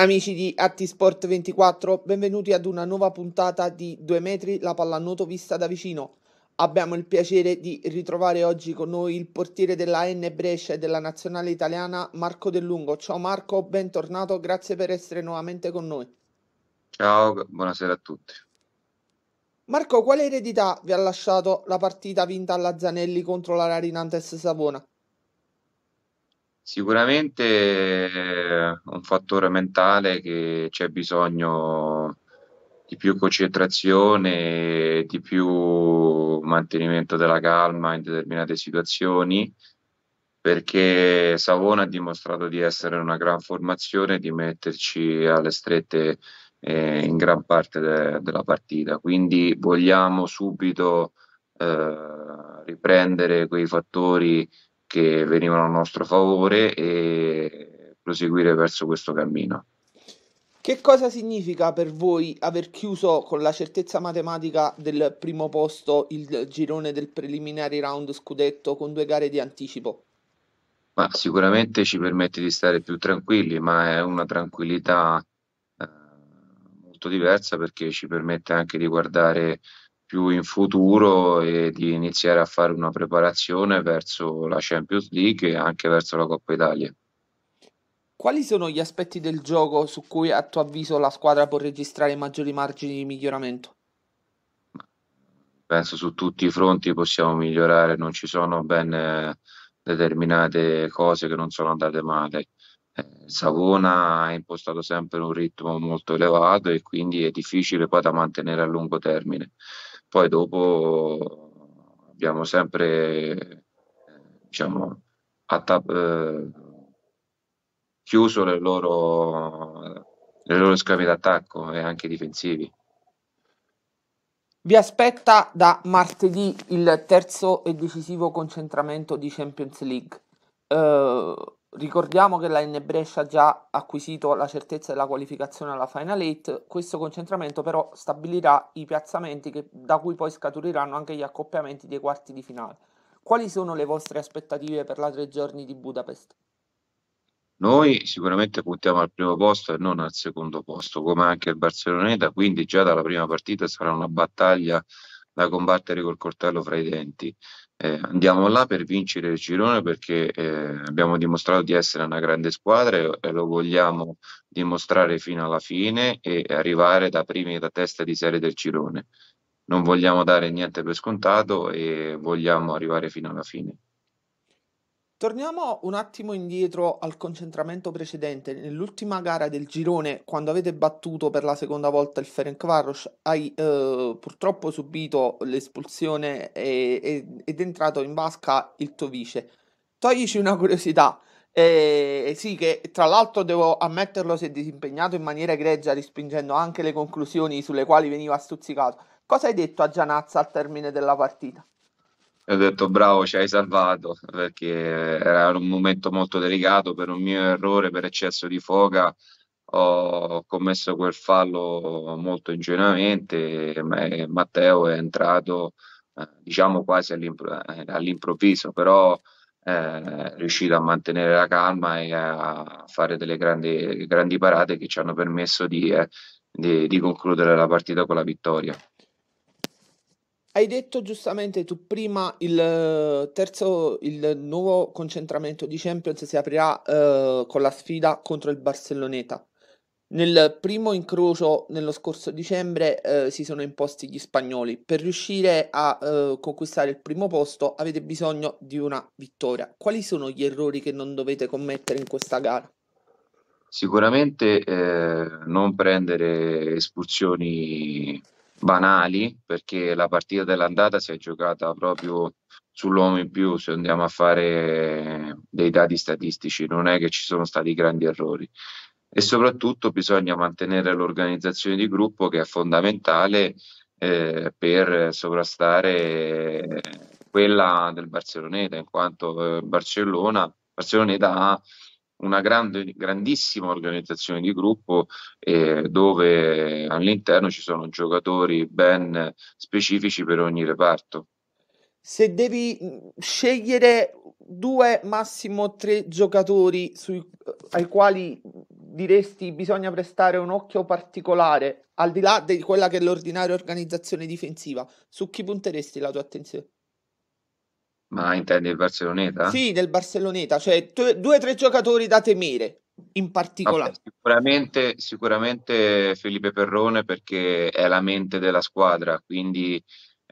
Amici di Atti Sport 24, benvenuti ad una nuova puntata di 2 metri la pallanuoto vista da vicino. Abbiamo il piacere di ritrovare oggi con noi il portiere della N Brescia e della nazionale italiana Marco Dellungo. Ciao Marco, bentornato, grazie per essere nuovamente con noi. Ciao, buonasera a tutti. Marco, quale eredità vi ha lasciato la partita vinta alla Zanelli contro la Rarinantes Savona? Sicuramente eh, un fattore mentale che c'è bisogno di più concentrazione, di più mantenimento della calma in determinate situazioni, perché Savona ha dimostrato di essere una gran formazione, di metterci alle strette eh, in gran parte de- della partita. Quindi vogliamo subito eh, riprendere quei fattori che venivano a nostro favore mm. e proseguire verso questo cammino. Che cosa significa per voi aver chiuso con la certezza matematica del primo posto il girone del preliminare round scudetto con due gare di anticipo? Ma sicuramente ci permette di stare più tranquilli, ma è una tranquillità eh, molto diversa perché ci permette anche di guardare più in futuro e di iniziare a fare una preparazione verso la Champions League e anche verso la Coppa Italia. Quali sono gli aspetti del gioco su cui a tuo avviso la squadra può registrare maggiori margini di miglioramento? Penso su tutti i fronti possiamo migliorare, non ci sono ben eh, determinate cose che non sono andate male. Eh, Savona ha impostato sempre un ritmo molto elevato e quindi è difficile poi da mantenere a lungo termine. Poi dopo abbiamo sempre eh, diciamo, attac- eh, chiuso le loro, le loro scavi d'attacco e anche difensivi. Vi aspetta da martedì il terzo e decisivo concentramento di Champions League. Uh, Ricordiamo che la N Brescia ha già acquisito la certezza della qualificazione alla Final 8, questo concentramento però stabilirà i piazzamenti che, da cui poi scaturiranno anche gli accoppiamenti dei quarti di finale. Quali sono le vostre aspettative per la tre giorni di Budapest? Noi sicuramente puntiamo al primo posto e non al secondo posto, come anche il Barcelloneta, quindi già dalla prima partita sarà una battaglia da combattere col coltello fra i denti. Eh, andiamo là per vincere il girone perché eh, abbiamo dimostrato di essere una grande squadra e, e, lo vogliamo dimostrare fino alla fine e arrivare da primi da testa di serie del girone. Non vogliamo dare niente per scontato e vogliamo arrivare fino alla fine. Torniamo un attimo indietro al concentramento precedente. Nell'ultima gara del girone, quando avete battuto per la seconda volta il Ferencvaros, hai eh, purtroppo subito l'espulsione e, e, ed è entrato in vasca il tuo vice. Toglici una curiosità. Eh, sì, che tra l'altro devo ammetterlo si è disimpegnato in maniera egregia rispingendo anche le conclusioni sulle quali veniva stuzzicato. Cosa hai detto a Gianazza al termine della partita? ho detto bravo ci hai salvato perché era un momento molto delicato per un mio errore per eccesso di foga ho commesso quel fallo molto ingenuamente e Matteo è entrato eh, diciamo quasi all'impro- eh, all'improvviso però eh, è riuscito a mantenere la calma e a fare delle grandi, grandi parate che ci hanno permesso di, eh, di, di concludere la partita con la vittoria hai detto giustamente tu prima il eh, terzo, il nuovo concentramento di Champions si aprirà eh, con la sfida contro il Barcelloneta. Nel primo incrocio nello scorso dicembre eh, si sono imposti gli spagnoli. Per riuscire a eh, conquistare il primo posto avete bisogno di una vittoria. Quali sono gli errori che non dovete commettere in questa gara? Sicuramente eh, non prendere espulsioni banali perché la partita dell'andata si è giocata proprio sull'uomo in più se andiamo a fare dei dati statistici non è che ci sono stati grandi errori e soprattutto bisogna mantenere l'organizzazione di gruppo che è fondamentale eh, per sovrastare quella del Barcelloneta in quanto eh, Barcellona Barcelloneta ha una grande, grandissima organizzazione di gruppo eh, dove all'interno ci sono giocatori ben specifici per ogni reparto. Se devi mm, scegliere due, massimo tre giocatori sui, eh, ai quali mm, diresti bisogna prestare un occhio particolare, al di là di quella che è l'ordinaria organizzazione difensiva, su chi punteresti la tua attenzione? Ma intendi il Barcelloneta? Sì, del Barcelloneta, cioè t- due o tre giocatori da temere in particolare. Vabbè, sicuramente, sicuramente Felipe Perrone perché è la mente della squadra, quindi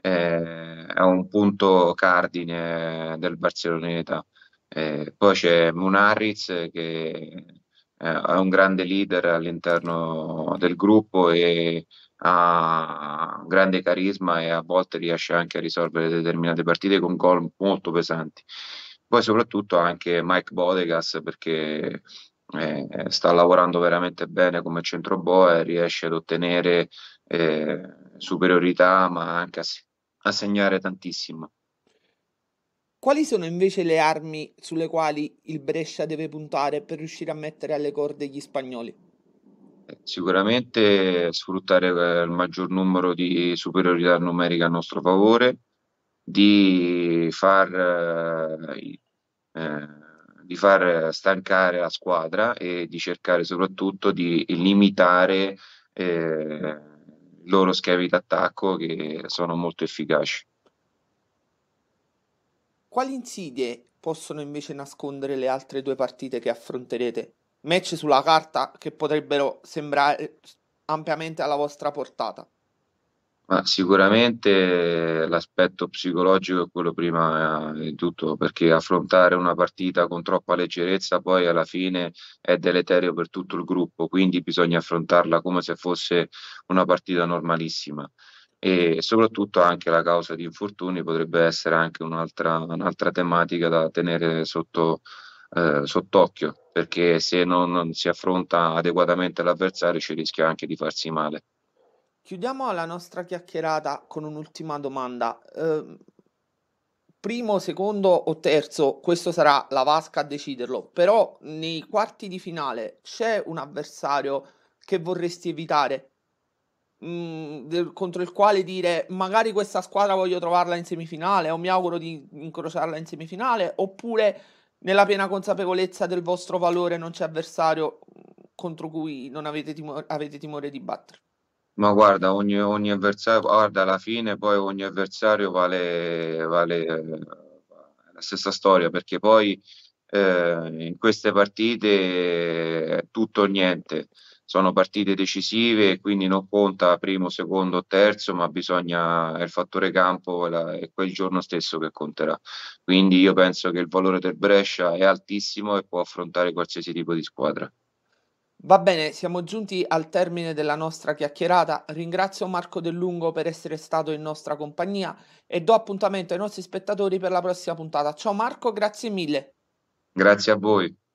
eh, è un punto cardine del Barcelloneta. Eh, poi c'è Munariz che eh, è un grande leader all'interno del gruppo e ha grande carisma e a volte riesce anche a risolvere determinate partite con gol molto pesanti. Poi soprattutto anche Mike Bodegas perché eh, sta lavorando veramente bene come centrobo e riesce ad ottenere eh, superiorità ma anche a, a segnare tantissimo. Quali sono invece le armi sulle quali il Brescia deve puntare per riuscire a mettere alle corde gli spagnoli? Sicuramente sfruttare eh, il maggior numero di superiorità numerica a nostro favore, di far, eh, eh, di far stancare la squadra e di cercare soprattutto di limitare eh, i loro schemi d'attacco che sono molto efficaci. Quali insidie possono invece nascondere le altre due partite che affronterete? match sulla carta che potrebbero sembrare ampiamente alla vostra portata? Ma sicuramente l'aspetto psicologico è quello prima di tutto, perché affrontare una partita con troppa leggerezza poi alla fine è deleterio per tutto il gruppo, quindi bisogna affrontarla come se fosse una partita normalissima. E soprattutto anche la causa di infortuni potrebbe essere anche un'altra, un'altra tematica da tenere sotto, eh, sott'occhio, perché se non, non si affronta adeguatamente l'avversario ci rischia anche di farsi male. Chiudiamo la nostra chiacchierata con un'ultima domanda. Eh, primo, secondo o terzo, questo sarà la Vasca a deciderlo, però nei quarti di finale c'è un avversario che vorresti evitare, mh, mm, del, contro il quale dire magari questa squadra voglio trovarla in semifinale o mi auguro di incrociarla in semifinale, oppure nella piena consapevolezza del vostro valore non c'è avversario contro cui non avete, timore, avete timore di battere. Ma guarda, ogni, ogni, avversario, guarda, alla fine poi ogni avversario vale, vale eh, la stessa storia, perché poi eh, in queste partite è tutto o niente sono partite decisive e quindi non conta primo, secondo, o terzo, ma bisogna è il fattore campo e, la, è quel giorno stesso che conterà. Quindi io penso che il valore del Brescia è altissimo e può affrontare qualsiasi tipo di squadra. Va bene, siamo giunti al termine della nostra chiacchierata. Ringrazio Marco Dellungo per essere stato in nostra compagnia e do appuntamento ai nostri spettatori per la prossima puntata. Ciao Marco, grazie mille. Grazie a voi.